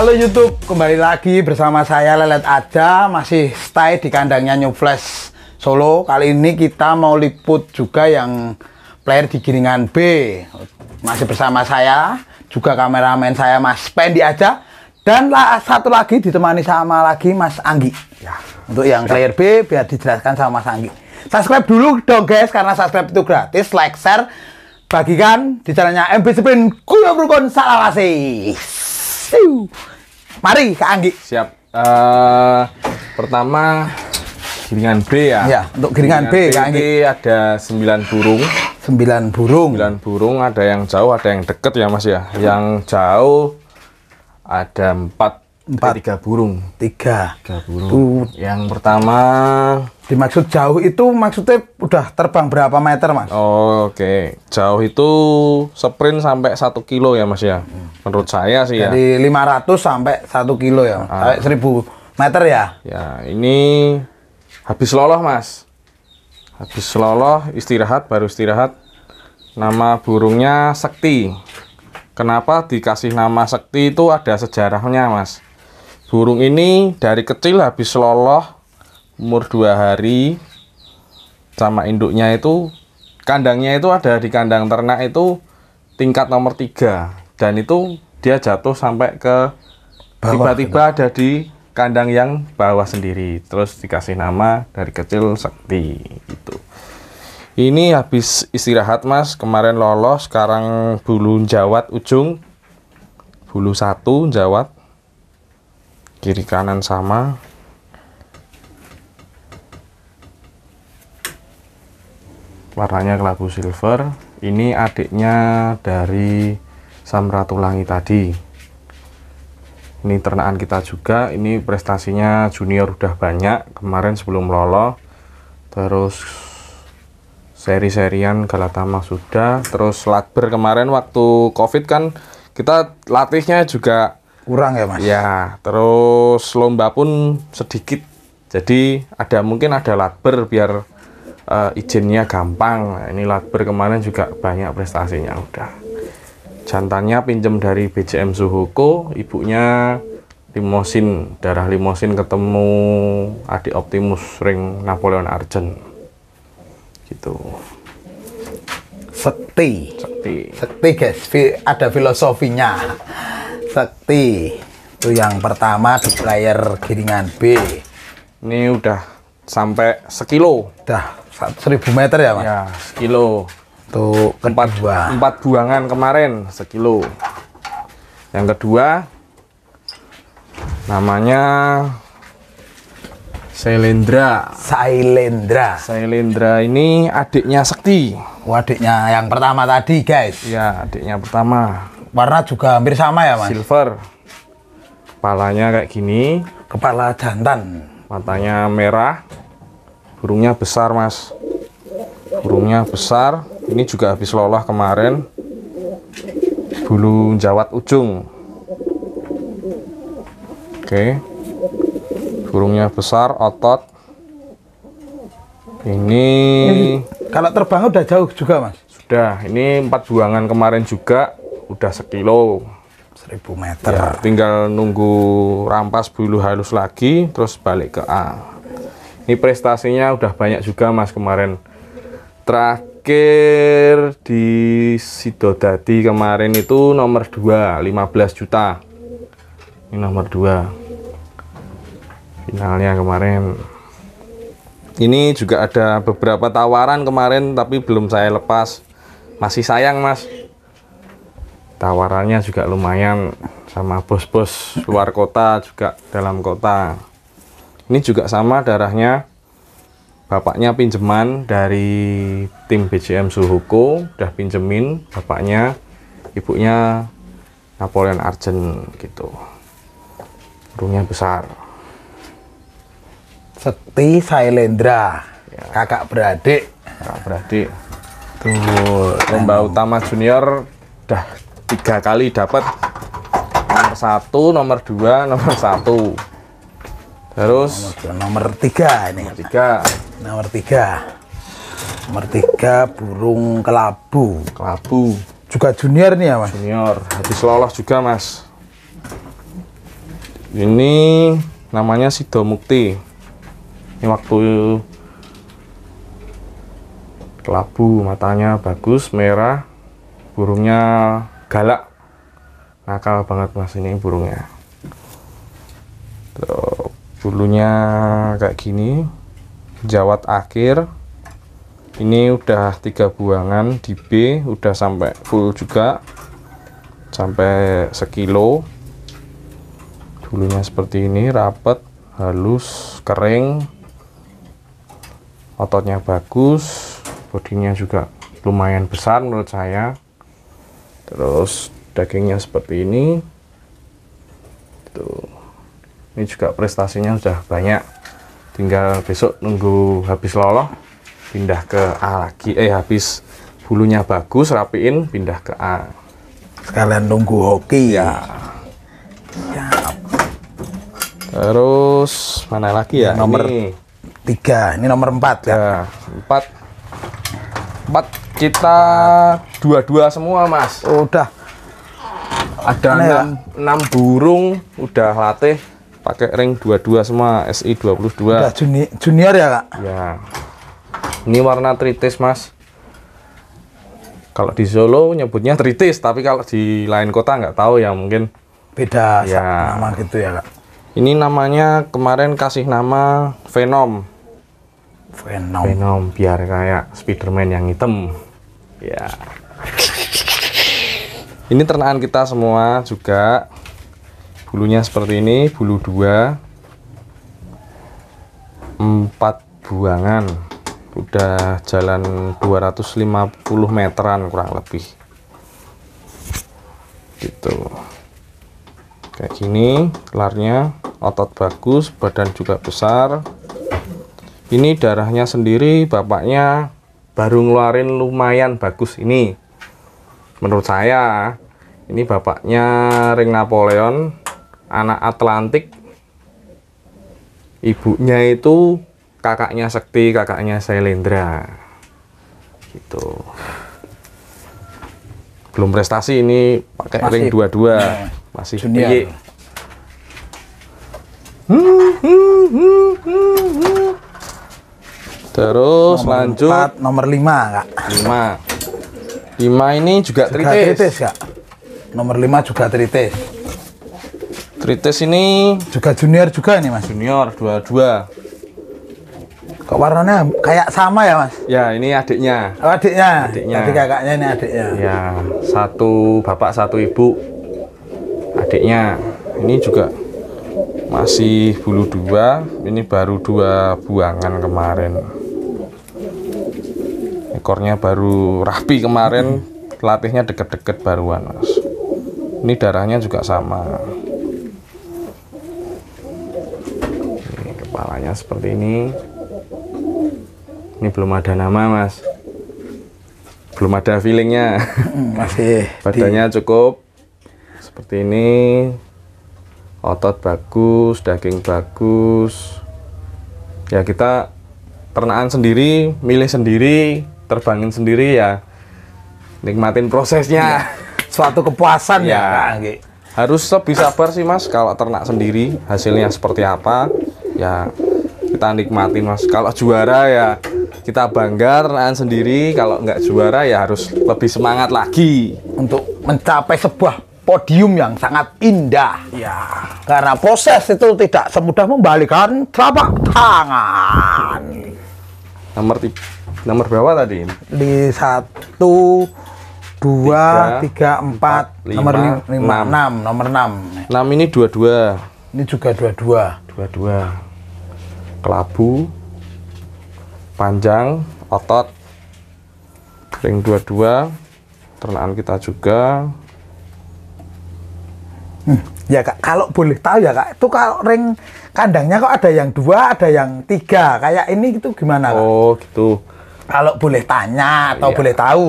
Halo YouTube, kembali lagi bersama saya Lelet Ada masih stay di kandangnya New Flash Solo. Kali ini kita mau liput juga yang player di giringan B. Masih bersama saya, juga kameramen saya Mas Pendi aja dan satu lagi ditemani sama lagi Mas Anggi. Ya, untuk yang ya. player B biar dijelaskan sama Mas Anggi. Subscribe dulu dong guys karena subscribe itu gratis, like, share, bagikan di channelnya MB Sprint Kuyo Brukon Salawasi. Siu. Mari Kak Anggi. Siap. Uh, pertama giringan B ya. Ya, untuk giringan, giringan B, B Kak Anggi ada 9 burung. 9 burung. 9 burung ada yang jauh, ada yang deket ya Mas ya. Yang jauh ada 4 4 3 burung 3. 3 burung Tuh. yang pertama Dimaksud jauh itu maksudnya udah terbang berapa meter, Mas? Oh, oke. Okay. Jauh itu sprint sampai 1 kilo ya, Mas ya. Menurut saya sih Jadi ya. Jadi 500 sampai 1 kilo ya, ah. sampai 1000 meter ya. Ya, ini habis loloh, Mas. Habis loloh istirahat baru istirahat. Nama burungnya Sekti. Kenapa dikasih nama Sekti itu ada sejarahnya, Mas. Burung ini dari kecil habis loloh umur dua hari sama induknya itu kandangnya itu ada di kandang ternak itu tingkat nomor tiga dan itu dia jatuh sampai ke tiba-tiba ada di kandang yang bawah sendiri terus dikasih nama dari kecil sakti itu ini habis istirahat mas kemarin lolos sekarang bulu jawat ujung bulu satu jawat kiri kanan sama warnanya kelabu silver ini adiknya dari samratulangi tadi ini ternaan kita juga ini prestasinya junior udah banyak kemarin sebelum lolo terus seri-serian Galatama sudah terus latber kemarin waktu covid kan kita latihnya juga kurang ya mas ya terus lomba pun sedikit jadi ada mungkin ada latber biar uh, izinnya gampang ini lakber kemarin juga banyak prestasinya udah jantannya pinjem dari BJM Suhoko ibunya limosin darah limosin ketemu adik Optimus ring Napoleon Arjen. gitu sekti sekti sekti guys ada filosofinya sekti itu yang pertama di player giringan B ini udah sampai sekilo Udah. 1000 meter ya mas? Ya, sekilo. Tuh empat, buah empat buangan kemarin sekilo. Yang kedua namanya Sailendra. Sailendra. Sailendra ini adiknya Sekti. Oh, adiknya yang pertama tadi, guys. ya adiknya pertama. Warna juga hampir sama ya, Mas? Silver. Kepalanya kayak gini. Kepala jantan. Matanya merah burungnya besar mas burungnya besar ini juga habis lolah kemarin bulu jawat ujung oke burungnya besar otot ini, kalau terbang udah jauh juga mas sudah ini empat buangan kemarin juga udah sekilo seribu meter ya, tinggal nunggu rampas bulu halus lagi terus balik ke A ini prestasinya udah banyak juga mas kemarin terakhir di Sidodadi kemarin itu nomor 2 15 juta ini nomor 2 finalnya kemarin ini juga ada beberapa tawaran kemarin tapi belum saya lepas masih sayang mas tawarannya juga lumayan sama bos-bos luar kota juga dalam kota ini juga sama darahnya bapaknya pinjeman dari tim BCM Suhuko udah pinjemin bapaknya ibunya Napoleon Arjen gitu burungnya besar Seti Sailendra ya. kakak beradik kakak beradik tuh lomba utama junior udah tiga kali dapat nomor satu nomor dua nomor satu Terus nomor, nomor tiga ini. Nomor tiga. Nomor tiga. Nomor tiga burung kelabu. Kelabu. Juga junior nih ya mas. Junior. Habis lolos juga mas. Ini namanya Sido Mukti. Ini waktu kelabu matanya bagus merah burungnya galak nakal banget mas ini burungnya Tuh bulunya kayak gini jawat akhir ini udah tiga buangan di B udah sampai full juga sampai sekilo bulunya seperti ini rapet halus kering ototnya bagus bodinya juga lumayan besar menurut saya terus dagingnya seperti ini tuh ini juga prestasinya sudah banyak tinggal besok nunggu habis loloh pindah ke A lagi eh habis bulunya bagus rapiin pindah ke A sekalian nunggu hoki ya, ya. terus mana lagi ya nomor ini. tiga ini nomor empat ya, ya. empat empat kita dua-dua semua mas udah ada ya? enam, enam burung udah latih pakai ring 22 semua SI 22 Udah juni junior ya kak ya ini warna tritis mas kalau di Solo nyebutnya tritis tapi kalau di lain kota nggak tahu ya mungkin beda ya. nama gitu ya kak ini namanya kemarin kasih nama Venom Venom Venom biar kayak Spiderman yang hitam ya ini ternaan kita semua juga bulunya seperti ini bulu dua empat buangan udah jalan 250 meteran kurang lebih gitu kayak gini larnya otot bagus badan juga besar ini darahnya sendiri bapaknya baru ngeluarin lumayan bagus ini menurut saya ini bapaknya ring Napoleon anak Atlantik ibunya itu kakaknya Sekti, kakaknya Sailendra. Gitu. Belum prestasi ini pakai ring dua Ya. Masih Hmm, Terus nomor lanjut 4, nomor 5, Kak. 5. 5 ini juga, juga tritis. tritis, Kak. Nomor 5 juga tritis. Tritis ini juga junior juga nih mas. Junior dua-dua. Kok warnanya kayak sama ya mas? Ya ini adiknya. Oh, adiknya. Adiknya. Adik kakaknya ini adiknya. Ya satu bapak satu ibu. Adiknya ini juga masih bulu dua ini baru dua buangan kemarin ekornya baru rapi kemarin Latihnya deket-deket baruan mas ini darahnya juga sama kepalanya seperti ini ini belum ada nama mas belum ada feelingnya hmm, masih badannya cukup seperti ini otot bagus daging bagus ya kita ternaan sendiri milih sendiri terbangin sendiri ya nikmatin prosesnya ya, suatu kepuasan ya, ya. harus lebih sabar sih mas kalau ternak sendiri hasilnya seperti apa ya kita nikmatin mas kalau juara ya kita bangga renaan sendiri kalau nggak juara ya harus lebih semangat lagi untuk mencapai sebuah podium yang sangat indah ya karena proses itu tidak semudah membalikan telapak tangan nomor nomor berapa tadi di satu dua tiga, tiga empat, empat nomor lima, lima enam. enam nomor enam enam ini dua dua ini juga dua dua dua dua kelabu panjang otot ring 22 ternaan kita juga hmm. ya kak kalau boleh tahu ya kak itu kalau ring kandangnya kok ada yang dua ada yang tiga kayak ini itu gimana kak? oh gitu kalau boleh tanya atau iya. boleh tahu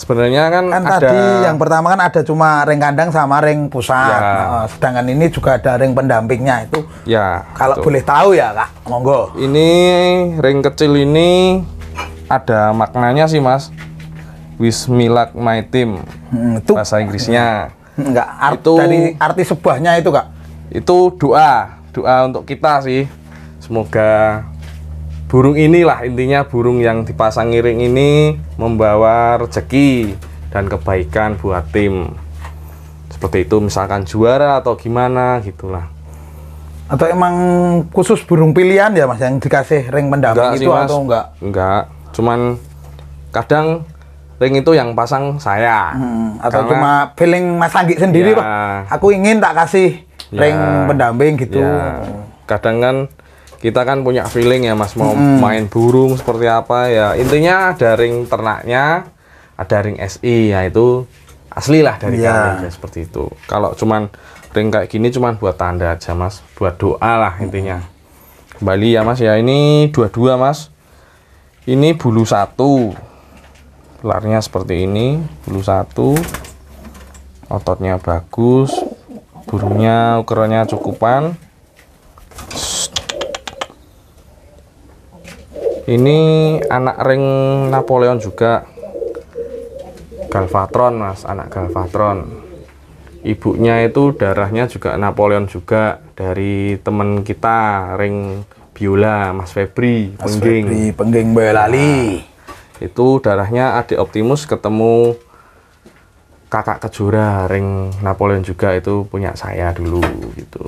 Sebenarnya kan, kan ada tadi yang pertama kan ada cuma ring kandang sama ring pusat. Ya. Nah, eh, sedangkan ini juga ada ring pendampingnya itu. Ya. Kalau itu. boleh tahu ya, Kak. Monggo. Ini ring kecil ini ada maknanya sih, Mas. luck my team. Hmm, itu bahasa Inggrisnya. Hmm, enggak, art, itu dari arti sebuahnya itu, Kak. Itu doa, doa untuk kita sih. Semoga burung inilah intinya burung yang dipasang ngiring ini membawa rezeki dan kebaikan buat tim seperti itu misalkan juara atau gimana gitulah atau emang khusus burung pilihan ya mas yang dikasih ring pendamping itu mas. atau enggak enggak cuman kadang ring itu yang pasang saya hmm, atau Karena, cuma feeling mas Anggi sendiri ya, pak aku ingin tak kasih ya, ring pendamping gitu ya. kadang kan kita kan punya feeling ya mas mau hmm. main burung seperti apa ya intinya daring ternaknya ada ring SI ya itu asli lah dari yeah. kami ya, seperti itu kalau cuman ring kayak gini cuman buat tanda aja mas buat doa lah intinya kembali ya mas ya ini dua-dua mas ini bulu satu larnya seperti ini bulu satu ototnya bagus burungnya ukurannya cukupan ini anak ring Napoleon juga Galvatron mas anak Galvatron ibunya itu darahnya juga Napoleon juga dari temen kita ring biola Mas Febri Mas Pengging Febri Pengging Belali. nah, itu darahnya adik Optimus ketemu kakak kejora ring Napoleon juga itu punya saya dulu gitu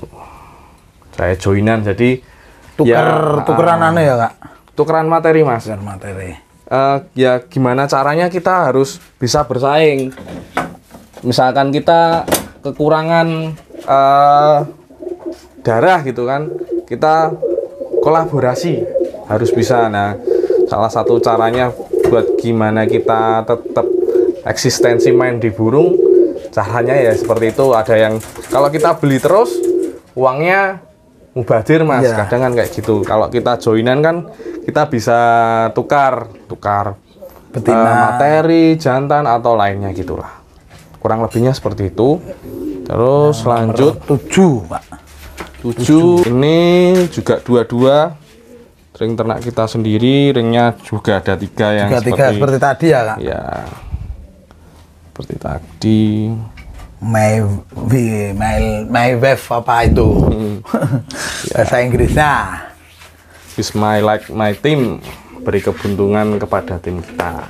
saya joinan jadi tuker ya, tukeran uh, aneh ya kak tukeran materi mas tukeran materi uh, ya gimana caranya kita harus bisa bersaing misalkan kita kekurangan uh, darah gitu kan kita kolaborasi harus bisa nah salah satu caranya buat gimana kita tetap eksistensi main di burung caranya ya seperti itu ada yang kalau kita beli terus uangnya mubadir mas yeah. kadang kan kayak gitu kalau kita joinan kan kita bisa tukar tukar Betina. Uh, materi jantan atau lainnya gitulah kurang lebihnya seperti itu terus nah, lanjut tujuh pak tujuh ini juga dua-dua ring ternak kita sendiri ringnya juga ada tiga yang juga seperti, tiga seperti tadi ya kak ya seperti tadi my my my wife apa itu yeah. Hmm. bahasa Inggrisnya is my like my team beri kebuntungan kepada tim kita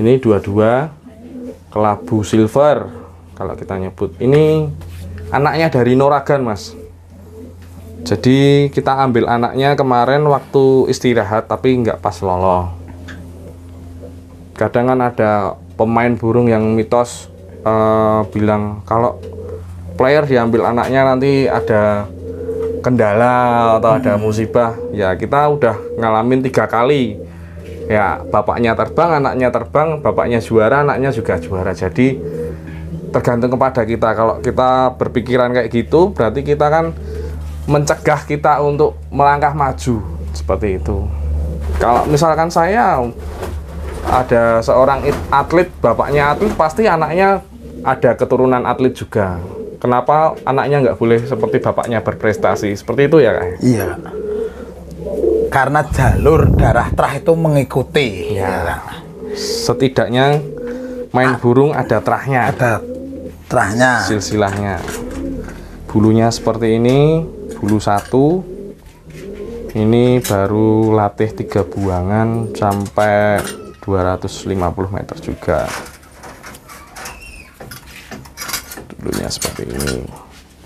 ini dua-dua kelabu silver kalau kita nyebut ini anaknya dari noragan mas jadi kita ambil anaknya kemarin waktu istirahat tapi nggak pas lolo kadang kan ada pemain burung yang mitos uh, bilang kalau player diambil anaknya nanti ada kendala atau ada musibah ya kita udah ngalamin tiga kali ya bapaknya terbang anaknya terbang bapaknya juara anaknya juga juara jadi tergantung kepada kita kalau kita berpikiran kayak gitu berarti kita kan mencegah kita untuk melangkah maju seperti itu kalau misalkan saya ada seorang atlet bapaknya atlet pasti anaknya ada keturunan atlet juga. Kenapa anaknya nggak boleh seperti bapaknya berprestasi? Seperti itu ya, Kak? Iya. Karena jalur darah terah itu mengikuti. Ya. ya. Setidaknya main ah. burung ada terahnya. Ada terahnya. Silsilahnya. Bulunya seperti ini, bulu satu. Ini baru latih tiga buangan sampai 250 meter juga. dulunya seperti ini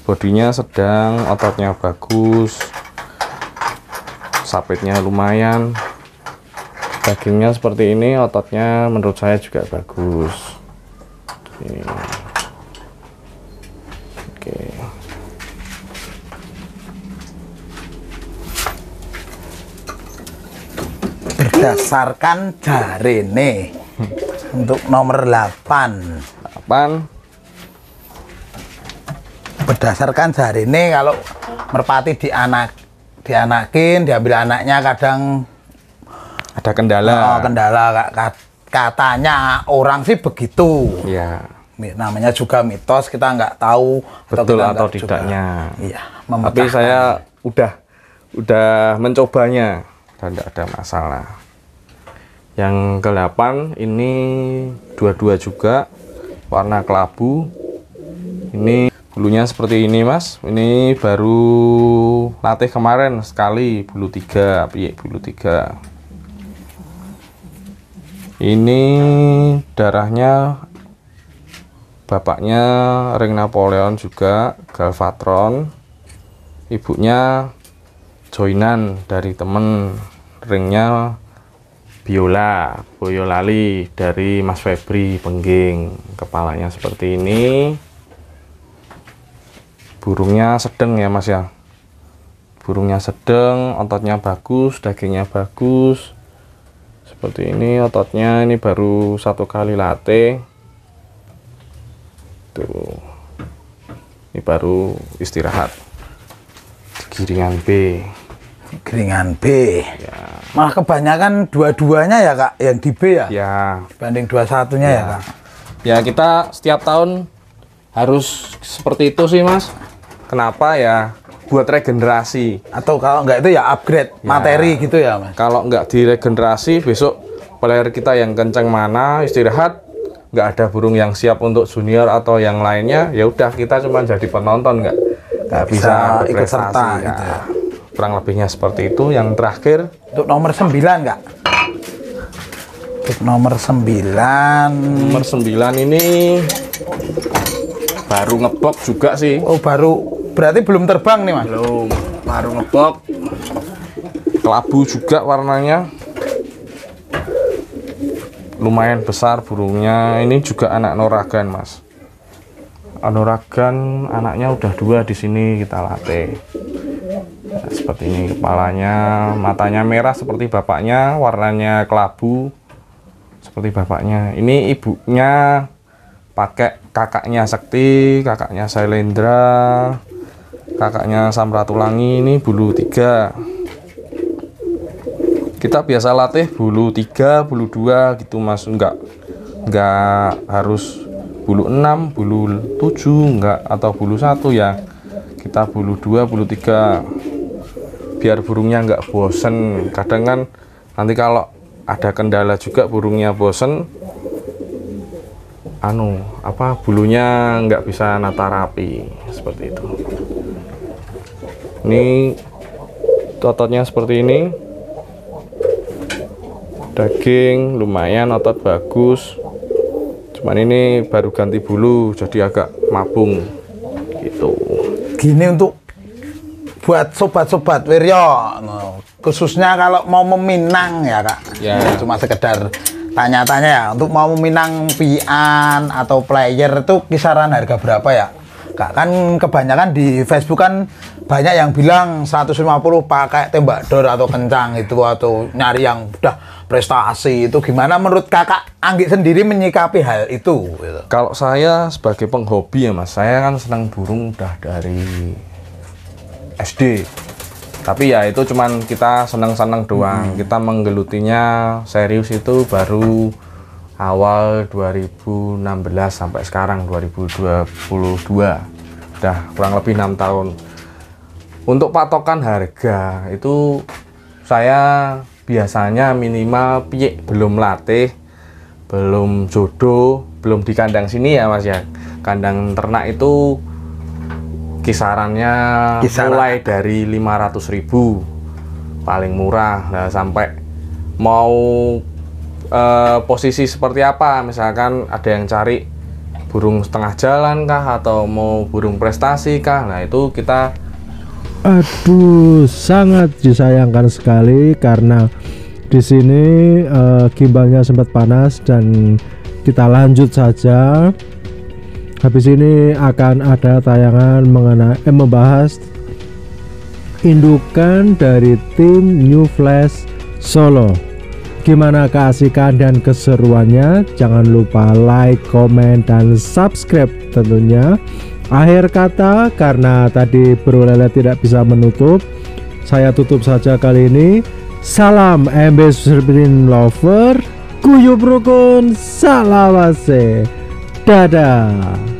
bodinya sedang ototnya bagus sapitnya lumayan dagingnya seperti ini ototnya menurut saya juga bagus ini. oke berdasarkan jarene untuk nomor 8 8 berdasarkan sehari ini kalau merpati dianak dianakin diambil anaknya kadang ada kendala oh, kendala katanya orang sih begitu ya namanya juga mitos kita nggak tahu betul atau, atau tidaknya iya tapi saya udah udah mencobanya dan tidak ada masalah yang ke-8 ini dua-dua juga warna kelabu ini bulunya seperti ini mas ini baru latih kemarin sekali bulu tiga piye bulu tiga ini darahnya bapaknya ring Napoleon juga Galvatron ibunya joinan dari temen ringnya Biola Boyolali dari Mas Febri Pengging kepalanya seperti ini burungnya sedang ya mas ya burungnya sedang ototnya bagus dagingnya bagus seperti ini ototnya ini baru satu kali latih. tuh ini baru istirahat giringan B giringan B ya. malah kebanyakan dua-duanya ya kak yang di B ya ya dibanding dua satunya ya. ya kak ya kita setiap tahun harus seperti itu sih mas Kenapa ya? Buat regenerasi. Atau kalau nggak itu ya upgrade ya. materi gitu ya, Mas. Kalau nggak diregenerasi, besok player kita yang kencang mana istirahat nggak ada burung yang siap untuk junior atau yang lainnya ya udah kita cuma jadi penonton nggak nggak bisa, bisa ikut serta ya. gitu ya. kurang lebihnya seperti itu yang terakhir untuk nomor 9 nggak untuk nomor 9 nomor 9 ini baru ngebok juga sih oh baru Berarti belum terbang nih, Mas? Belum. Baru ngebok. Kelabu juga warnanya. Lumayan besar burungnya. Ini juga anak noragan, Mas. Anoragan anaknya udah dua di sini kita latih. Nah, seperti ini kepalanya, matanya merah seperti bapaknya, warnanya kelabu seperti bapaknya. Ini ibunya pakai kakaknya Sakti, kakaknya Sailendra, kakaknya Samratulangi ini bulu tiga. kita biasa latih bulu tiga, bulu dua gitu mas enggak enggak harus bulu enam, bulu tujuh, enggak atau bulu satu ya kita bulu dua, bulu tiga. biar burungnya enggak bosen kadang kan nanti kalau ada kendala juga burungnya bosen anu apa bulunya enggak bisa nata rapi seperti itu ini ototnya seperti ini daging lumayan otot bagus cuman ini baru ganti bulu jadi agak mabung gitu gini untuk buat sobat-sobat Wiryo khususnya kalau mau meminang ya kak ya. cuma sekedar tanya-tanya ya untuk mau meminang pian atau player itu kisaran harga berapa ya Kak kan kebanyakan di Facebook kan banyak yang bilang 150 pakai tembak dor atau kencang itu atau nyari yang udah prestasi itu gimana menurut kakak Anggi sendiri menyikapi hal itu gitu. kalau saya sebagai penghobi ya mas saya kan senang burung udah dari SD tapi ya itu cuman kita senang-senang doang hmm. kita menggelutinya serius itu baru awal 2016 sampai sekarang 2022 udah kurang lebih enam tahun untuk patokan harga itu saya biasanya minimal piyek belum latih belum jodoh belum di kandang sini ya mas ya kandang ternak itu kisarannya Kisaran. mulai dari 500 ribu paling murah nah, sampai mau e, posisi seperti apa misalkan ada yang cari burung setengah jalan kah atau mau burung prestasi kah nah itu kita aduh sangat disayangkan sekali karena di sini e, gimbalnya sempat panas dan kita lanjut saja habis ini akan ada tayangan mengenai eh, membahas indukan dari tim New Flash Solo. Gimana keasikan dan keseruannya? Jangan lupa like, komen, dan subscribe tentunya. Akhir kata, karena tadi Bro Lele tidak bisa menutup, saya tutup saja kali ini. Salam MB Serbian Lover, Kuyup Rukun, Salawase. Dadah.